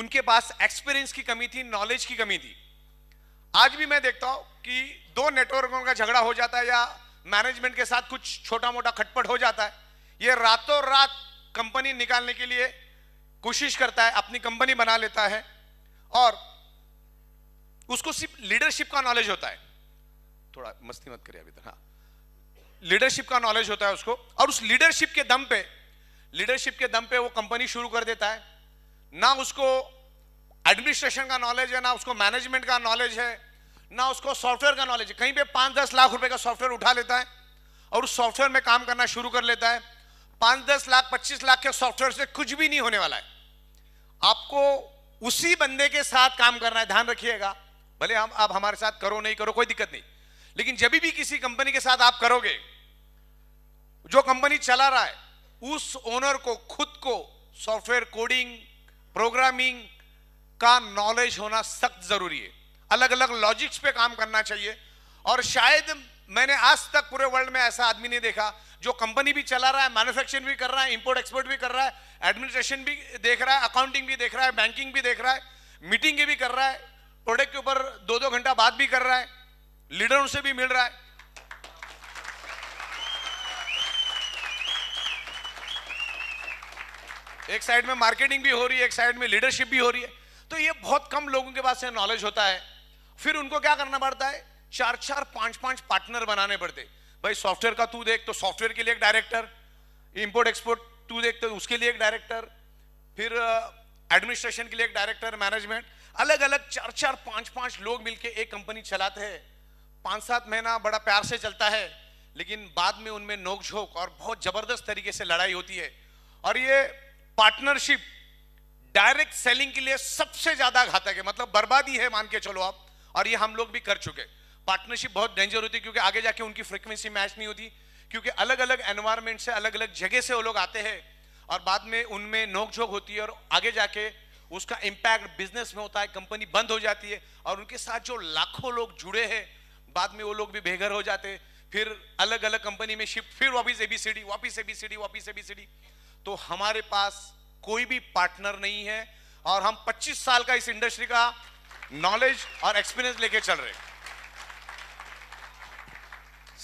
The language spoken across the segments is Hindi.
उनके पास एक्सपीरियंस की कमी थी नॉलेज की कमी थी आज भी मैं देखता हूं कि दो नेटवर्कों का झगड़ा हो जाता है या मैनेजमेंट के साथ कुछ छोटा मोटा खटपट हो जाता है ये रातों रात कंपनी निकालने के लिए कोशिश करता है अपनी कंपनी बना लेता है और उसको सिर्फ लीडरशिप का नॉलेज होता है थोड़ा मस्ती मत करिए अभी तक हाँ लीडरशिप का नॉलेज होता है उसको और उस लीडरशिप के दम पे लीडरशिप के दम पे वो कंपनी शुरू कर देता है ना उसको एडमिनिस्ट्रेशन का नॉलेज है ना उसको मैनेजमेंट का नॉलेज है ना उसको सॉफ्टवेयर का नॉलेज है कहीं पे पांच दस लाख रुपए का सॉफ्टवेयर उठा लेता है और उस सॉफ्टवेयर में काम करना शुरू कर लेता है पांच दस लाख पच्चीस लाख के सॉफ्टवेयर से कुछ भी नहीं होने वाला है आपको उसी बंदे के साथ काम करना है ध्यान रखिएगा भले हम आप हमारे साथ करो नहीं करो कोई दिक्कत नहीं लेकिन जब भी किसी कंपनी के साथ आप करोगे जो कंपनी चला रहा है उस ओनर को खुद को सॉफ्टवेयर कोडिंग प्रोग्रामिंग का नॉलेज होना सख्त जरूरी है अलग अलग लॉजिक्स पे काम करना चाहिए और शायद मैंने आज तक पूरे वर्ल्ड में ऐसा आदमी नहीं देखा जो कंपनी भी चला रहा है मैन्युफैक्चरिंग भी कर रहा है इंपोर्ट एक्सपोर्ट भी कर रहा है एडमिनिस्ट्रेशन भी देख रहा है अकाउंटिंग भी देख रहा है बैंकिंग भी देख रहा है मीटिंग भी कर रहा है प्रोडक्ट के ऊपर दो दो घंटा बात भी कर रहा है लीडरों से भी मिल रहा है एक साइड में मार्केटिंग भी हो रही है एक साइड में लीडरशिप भी हो रही है तो ये बहुत कम लोगों के पास नॉलेज होता है फिर उनको क्या करना पड़ता है चार चार पांच पांच पार्टनर बनाने पड़ते भाई सॉफ्टवेयर का तू देख तो सॉफ्टवेयर के लिए एक डायरेक्टर इंपोर्ट एक्सपोर्ट तू देख तो उसके लिए एक डायरेक्टर फिर एडमिनिस्ट्रेशन uh, के लिए एक डायरेक्टर मैनेजमेंट अलग अलग चार चार पांच पांच लोग मिलकर एक कंपनी चलाते हैं पांच सात महीना बड़ा प्यार से चलता है लेकिन बाद में उनमें नोकझोंक और बहुत जबरदस्त तरीके से लड़ाई होती है और ये पार्टनरशिप डायरेक्ट सेलिंग के लिए सबसे ज्यादा घातक है मतलब बर्बादी है मान के चलो आप और ये हम लोग भी कर चुके पार्टनरशिप बहुत डेंजर होती है क्योंकि आगे जाके उनकी फ्रिक्वेंसी मैच नहीं होती क्योंकि अलग अलग एनवायरमेंट से अलग अलग जगह से वो लोग आते हैं और बाद में उनमें नोकझोंक होती है और आगे जाके उसका इम्पैक्ट बिजनेस में होता है कंपनी बंद हो जाती है और उनके साथ जो लाखों लोग जुड़े हैं बाद में वो लोग भी बेघर हो जाते फिर अलग अलग कंपनी में शिफ्ट फिर वापिस एबीसीडी वापिस एबीसीडी वापिस एबीसीडी तो हमारे पास कोई भी पार्टनर नहीं है और हम 25 साल का इस इंडस्ट्री का नॉलेज और एक्सपीरियंस लेके चल रहे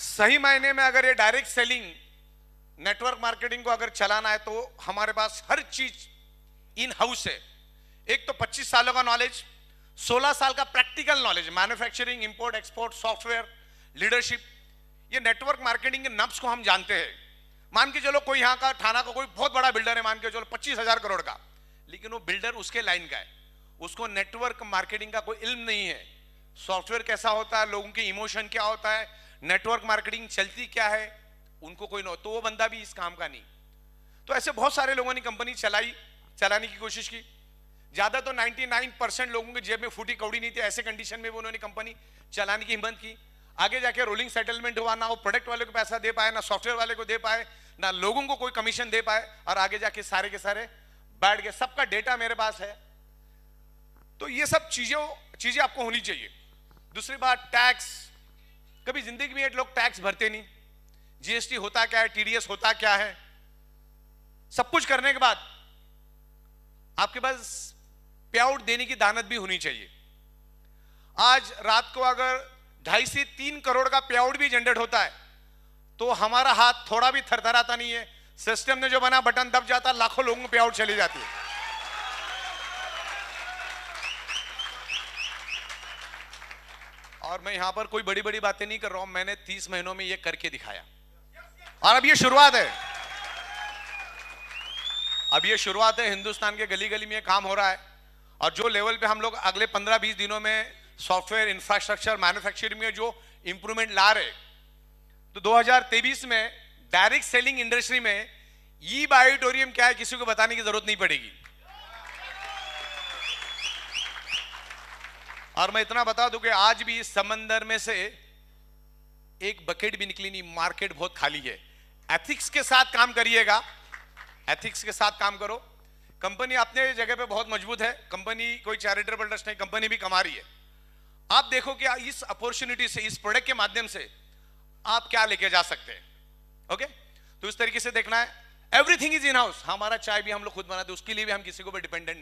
सही मायने में अगर ये डायरेक्ट सेलिंग नेटवर्क मार्केटिंग को अगर चलाना है तो हमारे पास हर चीज इन हाउस है एक तो 25 सालों का नॉलेज 16 साल का practical knowledge manufacturing import export software leadership ये नेटवर्क मार्केटिंग के नब्स को हम जानते हैं मान के चलो कोई यहाँ का थाना का कोई बहुत बड़ा बिल्डर है मान के चलो पच्चीस हजार करोड़ का लेकिन वो बिल्डर उसके लाइन का है उसको नेटवर्क मार्केटिंग का कोई इल्म नहीं है सॉफ्टवेयर कैसा होता है लोगों के इमोशन क्या होता है नेटवर्क मार्केटिंग चलती क्या है उनको कोई नो तो वो बंदा भी इस काम का नहीं तो ऐसे बहुत सारे लोगों ने कंपनी चलाई चलाने की कोशिश की ज़्यादा तो 99 परसेंट लोगों के जेब में फूटी कौड़ी नहीं थी ऐसे कंडीशन में भी उन्होंने कंपनी चलाने की हिम्मत की आगे जाके रोलिंग सेटलमेंट हुआ ना वो प्रोडक्ट वाले को पैसा दे पाए ना सॉफ्टवेयर वाले को दे पाए ना लोगों को कोई कमीशन दे पाए और आगे जाके सारे के सारे बैठ गए सबका डेटा मेरे पास है तो ये सब चीजों चीजें आपको होनी चाहिए दूसरी बात टैक्स कभी जिंदगी में लोग टैक्स भरते नहीं जीएसटी होता क्या है टीडीएस होता क्या है सब कुछ करने के बाद आपके पास पे आउट देने की दानत भी होनी चाहिए आज रात को अगर ढाई से तीन करोड़ का पेआउट भी जनरेट होता है तो हमारा हाथ थोड़ा भी थरथराता नहीं है सिस्टम ने जो बना बटन दब जाता लाखों लोगों पे आउट चली जाती है और मैं यहां पर कोई बड़ी बड़ी बातें नहीं कर रहा हूं मैंने तीस महीनों में यह करके दिखाया और अब यह शुरुआत है अब यह शुरुआत है हिंदुस्तान के गली गली में काम हो रहा है और जो लेवल पे हम लोग अगले पंद्रह बीस दिनों में सॉफ्टवेयर इंफ्रास्ट्रक्चर मैन्युफैक्चरिंग में जो इंप्रूवमेंट ला रहे तो 2023 में डायरेक्ट सेलिंग इंडस्ट्री में ई बायोटोरियम क्या है किसी को बताने की जरूरत नहीं पड़ेगी और मैं इतना बता दूं कि आज भी समंदर में से एक बकेट भी निकली नहीं मार्केट बहुत खाली है एथिक्स के साथ काम करिएगा एथिक्स के साथ काम करो कंपनी अपने जगह पे बहुत मजबूत है कंपनी कोई चैरिटेबल ट्रस्ट नहीं कंपनी भी कमा रही है आप देखो कि इस अपॉर्चुनिटी से इस प्रोडक्ट के माध्यम से आप क्या लेके जा सकते हैं ओके तो इस तरीके से देखना है एवरीथिंग इज इन हाउस हमारा चाय भी हम लोग खुद बनाते उसके लिए भी हम किसी को भी डिपेंडेंट नहीं